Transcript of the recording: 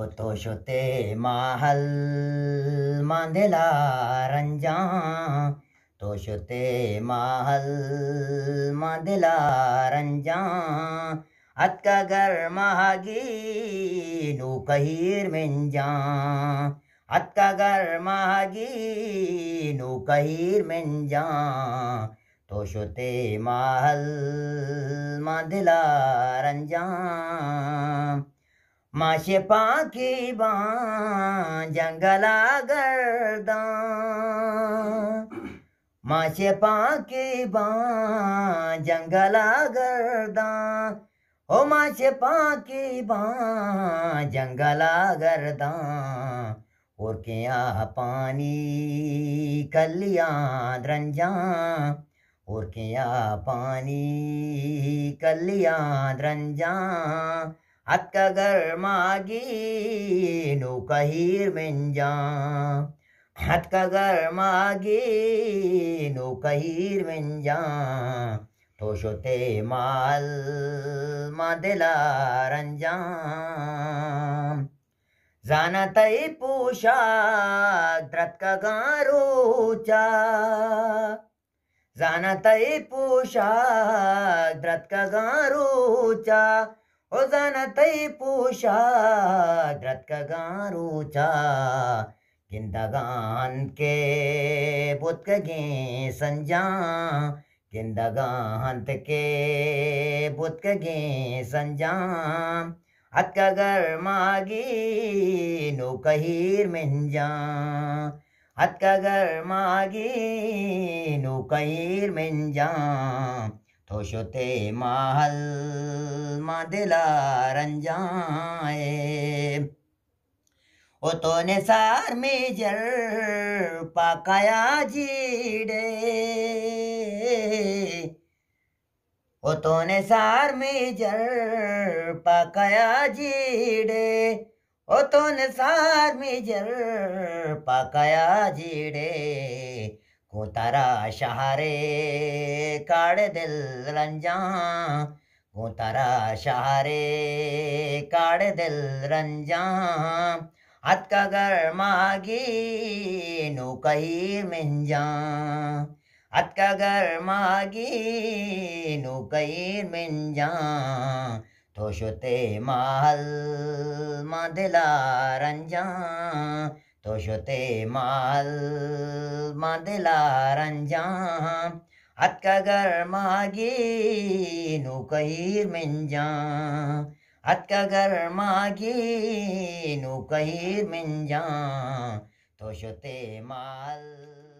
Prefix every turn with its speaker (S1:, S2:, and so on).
S1: शोते
S2: माहल मांदेला रंजा शोते माहल मांदेला रंजा अतका घर महागी नू कहीर मिंजा अतका घर महागी नू कहीर मिंजा शोते माहल मांदेला रंजा माशे पाखी बाँ गर्दा माशे पाखी बाँ जंगला गर्दा ओ माशे पाखी बाँ गर्दा और क्या पानी कलिया द्रंजा और क्या पानी कलिया द्रंजा हत्का घर मागी नु कहीर मिंजा हत्का घर मागी नु कहीर मिंजा ठोशोते माल मादिला रंजाम जाना तई पूषा द्रत का गारूचा जाना तई तई ಹೊಸನತೈ ಪೂಷಾ ದ್ರತ್ಕಗಾರೂಚ गिंदगान के बुत गे संजा गिंदगांत के बुत गे संजा हथकगर मागी नू कहीर मिंजा हथकगर मागी नो कहीर मिंजा
S1: थोशोते महल
S2: अम्मा दिलारन जाए ओ तो ने सार मेजर पाकाया जीड़े ओ तो ने सार जल पाकाया जीड़े ओ तो ने सार में जल पाकाया जीड़े को तारा शहारे काड़ दिल रंजा हूँ तारा शारे काड़ दिल रंजा हथ का घर मागी नू कही मिंजा हथ का घर मागी नू कही मिंजा
S1: तो शुते माल
S2: मा दिला रंजा तो शुते माल मा दिला रंजा हाथ का गर्मागे नो कहीर मिंजा हाथ का गर्मागे
S1: नो कहीर मिंजा तो शोते माल